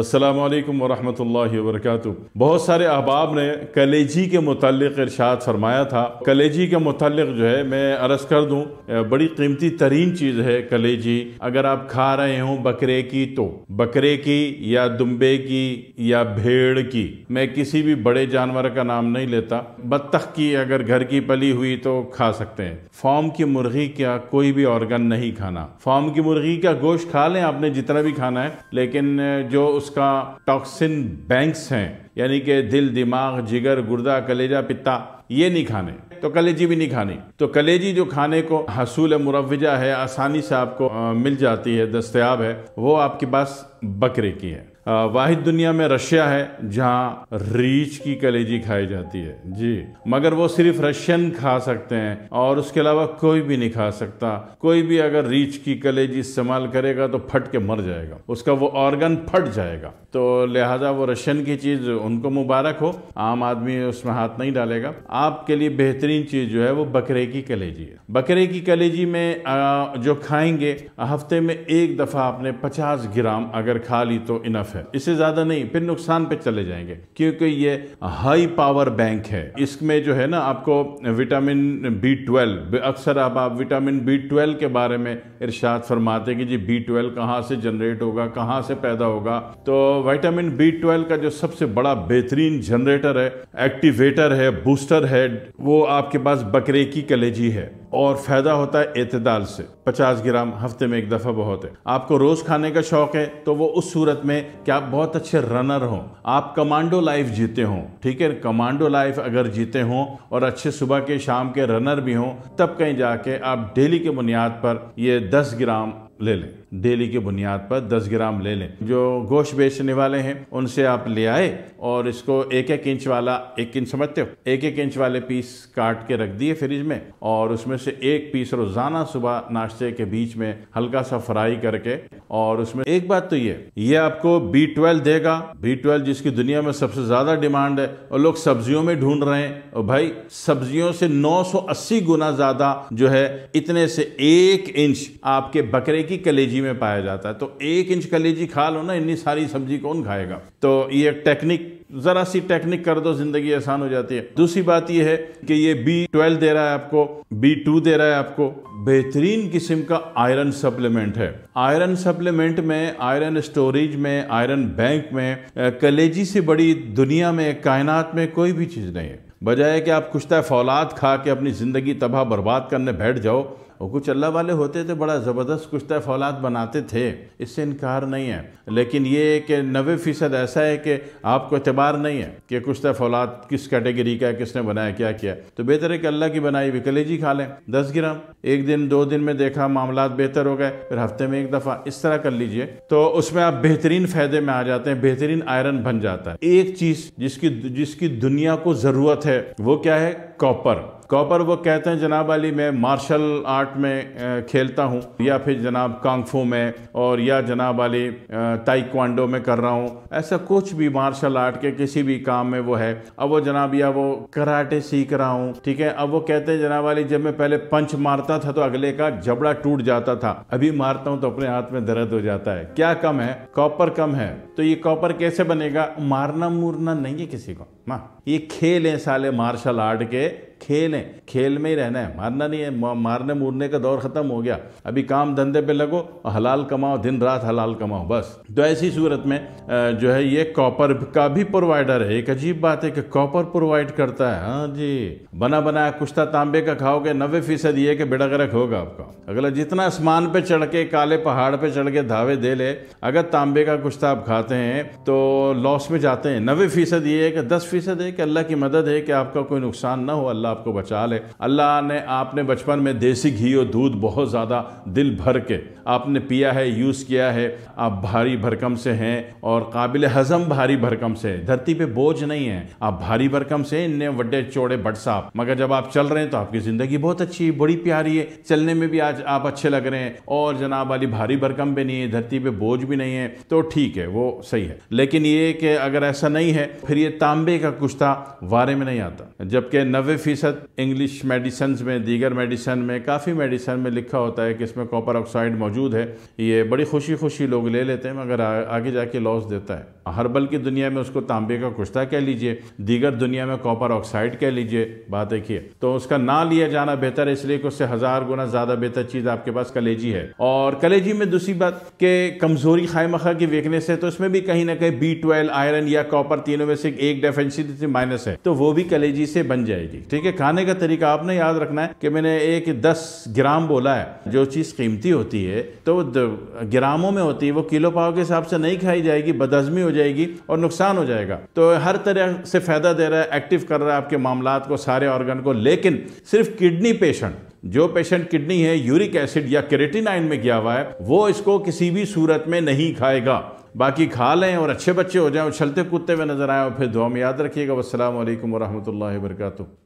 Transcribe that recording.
असलकम वरहमल वर्क बहुत सारे अहबाब ने कलेजी के मतलब इरशाद फरमाया था कलेजी के मतलब जो है मैं अर्ज़ कर दूँ बड़ी कीमती तरीन चीज़ है कलेजी अगर आप खा रहे हों बकरे की तो बकरे की या दुम्बे की या भेड़ की मैं किसी भी बड़े जानवर का नाम नहीं लेता बत्तख की अगर घर की पली हुई तो खा सकते हैं फॉर्म की मुर्गी का कोई भी ऑर्गन नहीं खाना फॉर्म की मुर्गी का गोश्त खा लें आपने जितना भी खाना है लेकिन जो उसका टॉक्सिन बैंक्स हैं यानी कि दिल दिमाग जिगर गुर्दा कलेजा पिता ये नहीं खाने तो कलेजी भी नहीं खानी तो कलेजी जो खाने को हसूल मुरवजा है आसानी से आपको मिल जाती है दस्तयाब है वो आपके पास बकरे की है वाहिद दुनिया में रशिया है जहाँ रीच की कलेजी खाई जाती है जी मगर वो सिर्फ रशियन खा सकते हैं और उसके अलावा कोई भी नहीं खा सकता कोई भी अगर रीच की कलेजी इस्तेमाल करेगा तो फट के मर जाएगा उसका वो ऑर्गन फट जाएगा तो लिहाजा वो रशियन की चीज उनको मुबारक हो आम आदमी उसमें हाथ नहीं डालेगा आपके लिए बेहतरीन चीज जो है वो बकरे की कलेजी है बकरे की कलेजी में जो खाएंगे हफ्ते में एक दफा आपने पचास ग्राम अगर खा ली तो इनफ तरफ है इससे ज़्यादा नहीं फिर नुकसान पे चले जाएंगे क्योंकि ये हाई पावर बैंक है इसमें जो है ना आपको विटामिन बी ट्वेल्व अक्सर आप, आप विटामिन बी ट्वेल्व के बारे में इर्शाद फरमाते हैं कि जी बी ट्वेल्व कहाँ से जनरेट होगा कहाँ से पैदा होगा तो विटामिन बी ट्वेल्व का जो सबसे बड़ा बेहतरीन जनरेटर है एक्टिवेटर है बूस्टर है वो आपके पास बकरे की कलेजी है और फ़ायदा होता है अतदाल से 50 ग्राम हफ्ते में एक दफ़ा बहुत है आपको रोज़ खाने का शौक है तो वो उस सूरत में कि आप बहुत अच्छे रनर हों आप कमांडो लाइफ जीते हों ठीक है कमांडो लाइफ अगर जीते हों और अच्छे सुबह के शाम के रनर भी हों तब कहीं जाके आप डेली के बुनियाद पर ये 10 ग्राम ले लें डेली की बुनियाद पर 10 ग्राम ले लें जो गोश्त बेचने वाले हैं उनसे आप ले आए और इसको एक एक इंच वाला एक इंच समझते हो एक एक इंच वाले पीस काट के रख दिए फ्रिज में और उसमें से एक पीस रोज़ाना सुबह नाश्ते के बीच में हल्का सा फ्राई करके और उसमें एक बात तो ये ये आपको बी ट्वेल्व देगा बी ट्वेल्व जिसकी दुनिया में सबसे ज़्यादा डिमांड है और लोग सब्जियों में ढूंढ रहे हैं और भाई सब्जियों से नौ गुना ज़्यादा जो है इतने से एक इंच आपके बकरे की कलेजी सब्जी में पाया जाता है तो एक इंच कलेजी खा लो ना इतनी सारी सब्जी कौन खाएगा तो ये टेक्निक ज़रा सी टेक्निक कर दो ज़िंदगी आसान हो जाती है दूसरी बात यह है कि ये बी ट्वेल्व दे रहा है आपको बी टू दे रहा है आपको बेहतरीन किस्म का आयरन सप्लीमेंट है आयरन सप्लीमेंट में आयरन स्टोरेज में आयरन बैंक में कलेजी से बड़ी दुनिया में कायनात में कोई भी चीज़ नहीं है बजाय कि आप कुछ तय फौलाद खा के अपनी ज़िंदगी तबाह बर्बाद करने बैठ जाओ और कुछ अल्लाह वाले होते थे बड़ा ज़बरदस्त कुश्ता फौलाद बनाते थे इससे इनकार नहीं है लेकिन ये कि नबे फ़ीसद ऐसा है कि आपको अतबार नहीं है कि कुश्ता फौलाद किस कैटेगरी का है किसने बनाया क्या किया तो बेहतर है कि अल्लाह की बनाई हुई कलेजी खा लें दस ग्राम एक दिन दो दिन में देखा मामला बेहतर हो गए फिर हफ्ते में एक दफ़ा इस तरह कर लीजिए तो उसमें आप बेहतरीन फ़ायदे में आ जाते हैं बेहतरीन आयरन बन जाता है एक चीज़ जिसकी जिसकी दुनिया को ज़रूरत है वो क्या है कॉपर कॉपर वो कहते हैं जनाब अली मैं मार्शल आर्ट में खेलता हूँ या फिर जनाब कांगफू में और या जनाब अली ताइक्वांडो में कर रहा हूँ ऐसा कुछ भी मार्शल आर्ट के किसी भी काम में वो है अब वो जनाब या वो कराटे सीख रहा हूँ ठीक है अब वो कहते हैं जनाब अली जब मैं पहले पंच मारता था तो अगले का जबड़ा टूट जाता था अभी मारता हूँ तो अपने हाथ में दर्द हो जाता है क्या कम है कॉपर कम है तो ये कॉपर कैसे बनेगा मारना मुरना नहीं है किसी को माँ ये खेल है साले मार्शल आर्ट के खेल है खेल में ही रहना है मारना नहीं है मारने मुरने का दौर ख़त्म हो गया अभी काम धंधे पे लगो और हलाल कमाओ दिन रात हलाल कमाओ बस तो ऐसी सूरत में जो है ये कॉपर का भी प्रोवाइडर है एक अजीब बात है कि कॉपर प्रोवाइड करता है हाँ जी बना बनाया कुश्ता तांबे का खाओगे नब्बे फीसद ये कि बेड़ा गर्क होगा आपका अगला जितना आसमान पे चढ़ के काले पहाड़ पे चढ़ के धावे दे ले अगर तांबे का कुश्ता आप खाते हैं तो लॉस में जाते हैं नब्बे फीसद ये है कि दस फीसद है कि अल्लाह की मदद है कि आपका कोई नुकसान ना हो अल्लाह आपको बचा ले अल्लाह ने आपने बचपन में देसी घी और दूध बहुत ज़्यादा दिल भर के आपने पिया है यूज़ किया है आप भारी भरकम से हैं और काबिल हजम भारी भरकम से धरती पे बोझ नहीं है आप भारी भरकम से इन वड्डे चौड़े बट मगर जब आप चल रहे हैं तो आपकी ज़िंदगी बहुत अच्छी बड़ी प्यारी है चलने में भी आज आप अच्छे लग रहे हैं और जनाब वाली भारी भरकम भी नहीं है धरती पर बोझ भी नहीं है तो ठीक है वो सही है लेकिन ये कि अगर ऐसा नहीं है फिर ये तांबे का कुश्ता वारे में नहीं आता जबकि नबे फीसद फीसद इंग्लिश मेडिसन में दीगर मेडिसन में काफ़ी मेडिसन में लिखा होता है कि इसमें कॉपर ऑक्साइड मौजूद है ये बड़ी खुशी खुशी लोग ले लेते हैं मगर आगे जाके लॉस देता है हर्बल की दुनिया में उसको तांबे का कुश्ता कह लीजिए दीगर दुनिया में कॉपर ऑक्साइड कह लीजिए बात एक तो उसका ना लिया जाना बेहतर है इसलिए कि उससे हज़ार गुना ज़्यादा बेहतर चीज़ आपके पास कलेजी है और कलेजी में दूसरी बात के कमज़ोरी खाए मखा की वीकनेस है तो उसमें भी कहीं ना कहीं बी ट्वेल्व आयरन या कॉपर तीनों में से एक डेफेंसी माइनस है तो वो भी कलेजी से बन जाएगी ठीक है खाने का तरीका आपने याद रखना है कि मैंने एक दस ग्राम बोला है जो चीज़ कीमती होती है तो ग्रामों में होती है वो किलो पाव के हिसाब से नहीं खाई जाएगी बदहजमी हो जाएगी और नुकसान हो जाएगा तो हर तरह से फ़ायदा दे रहा है एक्टिव कर रहा है आपके मामला को सारे ऑर्गन को लेकिन सिर्फ किडनी पेशेंट जो पेशेंट किडनी है यूरिक एसिड या केरेटिनाइन में गया हुआ है वो इसको किसी भी सूरत में नहीं खाएगा बाकी खा लें और अच्छे बच्चे हो जाएं छलते कूदते हुए नजर आए और फिर दुआ में याद रखिएगा वालकम वरहमल वर्का